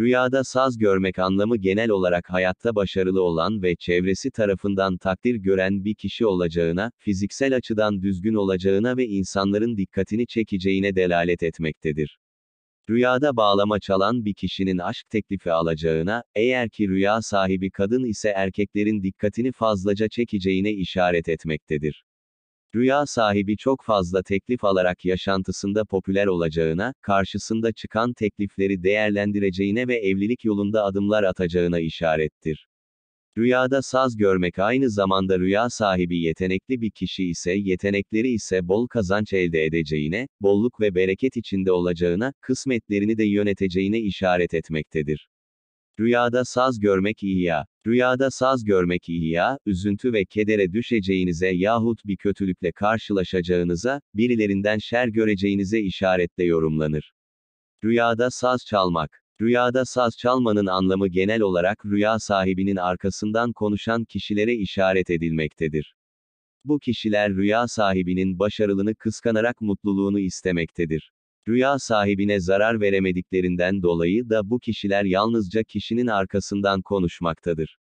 Rüyada saz görmek anlamı genel olarak hayatta başarılı olan ve çevresi tarafından takdir gören bir kişi olacağına, fiziksel açıdan düzgün olacağına ve insanların dikkatini çekeceğine delalet etmektedir. Rüyada bağlama çalan bir kişinin aşk teklifi alacağına, eğer ki rüya sahibi kadın ise erkeklerin dikkatini fazlaca çekeceğine işaret etmektedir. Rüya sahibi çok fazla teklif alarak yaşantısında popüler olacağına, karşısında çıkan teklifleri değerlendireceğine ve evlilik yolunda adımlar atacağına işarettir. Rüyada saz görmek aynı zamanda rüya sahibi yetenekli bir kişi ise yetenekleri ise bol kazanç elde edeceğine, bolluk ve bereket içinde olacağına, kısmetlerini de yöneteceğine işaret etmektedir. Rüyada saz görmek ihya. Rüyada saz görmek ihya, üzüntü ve kedere düşeceğinize yahut bir kötülükle karşılaşacağınıza, birilerinden şer göreceğinize işaretle yorumlanır. Rüyada saz çalmak. Rüyada saz çalmanın anlamı genel olarak rüya sahibinin arkasından konuşan kişilere işaret edilmektedir. Bu kişiler rüya sahibinin başarılığını kıskanarak mutluluğunu istemektedir. Rüya sahibine zarar veremediklerinden dolayı da bu kişiler yalnızca kişinin arkasından konuşmaktadır.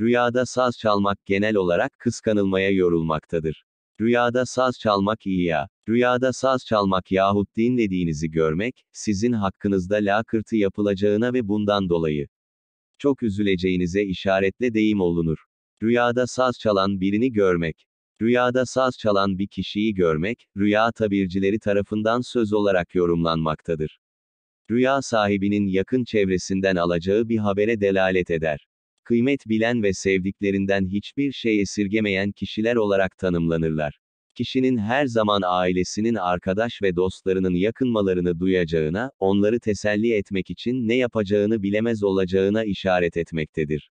Rüyada saz çalmak genel olarak kıskanılmaya yorulmaktadır. Rüyada saz çalmak iyi ya. Rüyada saz çalmak yahut dinlediğinizi görmek, sizin hakkınızda lakırtı yapılacağına ve bundan dolayı çok üzüleceğinize işaretle deyim olunur. Rüyada saz çalan birini görmek. Rüyada saz çalan bir kişiyi görmek, rüya tabircileri tarafından söz olarak yorumlanmaktadır. Rüya sahibinin yakın çevresinden alacağı bir habere delalet eder. Kıymet bilen ve sevdiklerinden hiçbir şey esirgemeyen kişiler olarak tanımlanırlar. Kişinin her zaman ailesinin arkadaş ve dostlarının yakınmalarını duyacağına, onları teselli etmek için ne yapacağını bilemez olacağına işaret etmektedir.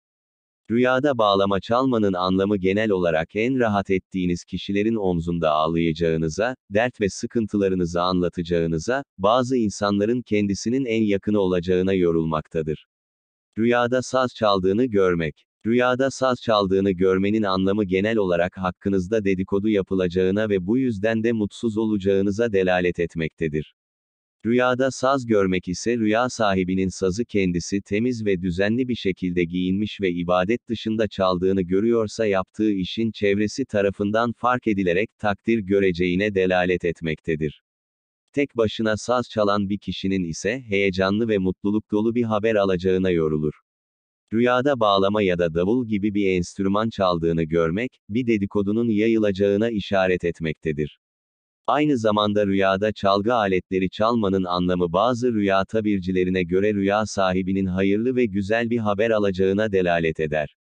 Rüyada bağlama çalmanın anlamı genel olarak en rahat ettiğiniz kişilerin omzunda ağlayacağınıza, dert ve sıkıntılarınızı anlatacağınıza, bazı insanların kendisinin en yakını olacağına yorulmaktadır. Rüyada saz çaldığını görmek. Rüyada saz çaldığını görmenin anlamı genel olarak hakkınızda dedikodu yapılacağına ve bu yüzden de mutsuz olacağınıza delalet etmektedir. Rüyada saz görmek ise rüya sahibinin sazı kendisi temiz ve düzenli bir şekilde giyinmiş ve ibadet dışında çaldığını görüyorsa yaptığı işin çevresi tarafından fark edilerek takdir göreceğine delalet etmektedir. Tek başına saz çalan bir kişinin ise heyecanlı ve mutluluk dolu bir haber alacağına yorulur. Rüyada bağlama ya da davul gibi bir enstrüman çaldığını görmek, bir dedikodunun yayılacağına işaret etmektedir. Aynı zamanda rüyada çalgı aletleri çalmanın anlamı bazı rüya tabircilerine göre rüya sahibinin hayırlı ve güzel bir haber alacağına delalet eder.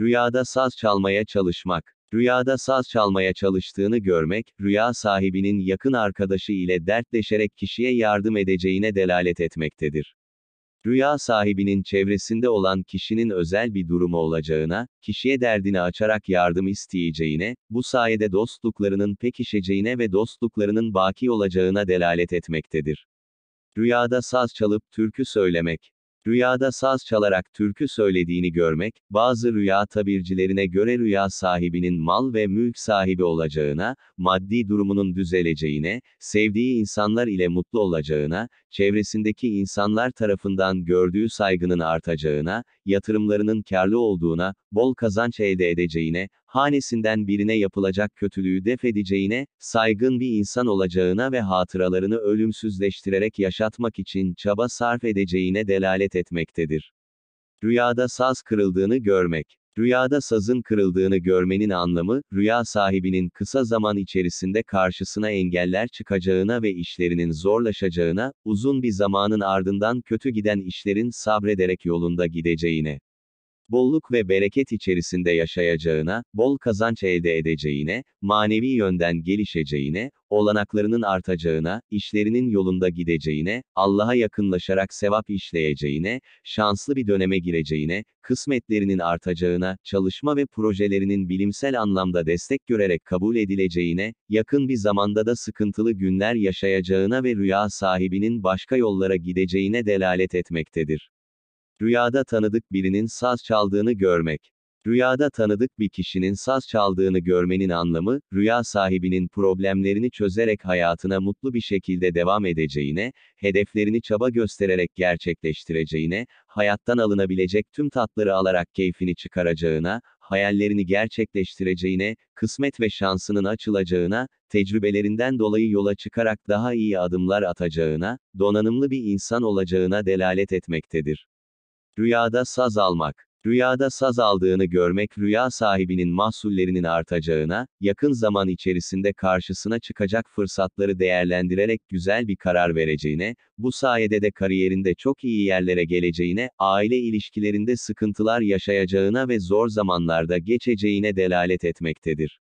Rüyada saz çalmaya çalışmak. Rüyada saz çalmaya çalıştığını görmek, rüya sahibinin yakın arkadaşı ile dertleşerek kişiye yardım edeceğine delalet etmektedir. Rüya sahibinin çevresinde olan kişinin özel bir durumu olacağına, kişiye derdini açarak yardım isteyeceğine, bu sayede dostluklarının pekişeceğine ve dostluklarının baki olacağına delalet etmektedir. Rüyada saz çalıp türkü söylemek Rüyada saz çalarak türkü söylediğini görmek, bazı rüya tabircilerine göre rüya sahibinin mal ve mülk sahibi olacağına, maddi durumunun düzeleceğine, sevdiği insanlar ile mutlu olacağına, çevresindeki insanlar tarafından gördüğü saygının artacağına, yatırımlarının karlı olduğuna, bol kazanç elde edeceğine, hanesinden birine yapılacak kötülüğü def edeceğine, saygın bir insan olacağına ve hatıralarını ölümsüzleştirerek yaşatmak için çaba sarf edeceğine delalet etmektedir. Rüyada saz kırıldığını görmek. Rüyada sazın kırıldığını görmenin anlamı, rüya sahibinin kısa zaman içerisinde karşısına engeller çıkacağına ve işlerinin zorlaşacağına, uzun bir zamanın ardından kötü giden işlerin sabrederek yolunda gideceğine bolluk ve bereket içerisinde yaşayacağına, bol kazanç elde edeceğine, manevi yönden gelişeceğine, olanaklarının artacağına, işlerinin yolunda gideceğine, Allah'a yakınlaşarak sevap işleyeceğine, şanslı bir döneme gireceğine, kısmetlerinin artacağına, çalışma ve projelerinin bilimsel anlamda destek görerek kabul edileceğine, yakın bir zamanda da sıkıntılı günler yaşayacağına ve rüya sahibinin başka yollara gideceğine delalet etmektedir. Rüyada tanıdık birinin saz çaldığını görmek. Rüyada tanıdık bir kişinin saz çaldığını görmenin anlamı, rüya sahibinin problemlerini çözerek hayatına mutlu bir şekilde devam edeceğine, hedeflerini çaba göstererek gerçekleştireceğine, hayattan alınabilecek tüm tatları alarak keyfini çıkaracağına, hayallerini gerçekleştireceğine, kısmet ve şansının açılacağına, tecrübelerinden dolayı yola çıkarak daha iyi adımlar atacağına, donanımlı bir insan olacağına delalet etmektedir. Rüyada saz almak. Rüyada saz aldığını görmek rüya sahibinin mahsullerinin artacağına, yakın zaman içerisinde karşısına çıkacak fırsatları değerlendirerek güzel bir karar vereceğine, bu sayede de kariyerinde çok iyi yerlere geleceğine, aile ilişkilerinde sıkıntılar yaşayacağına ve zor zamanlarda geçeceğine delalet etmektedir.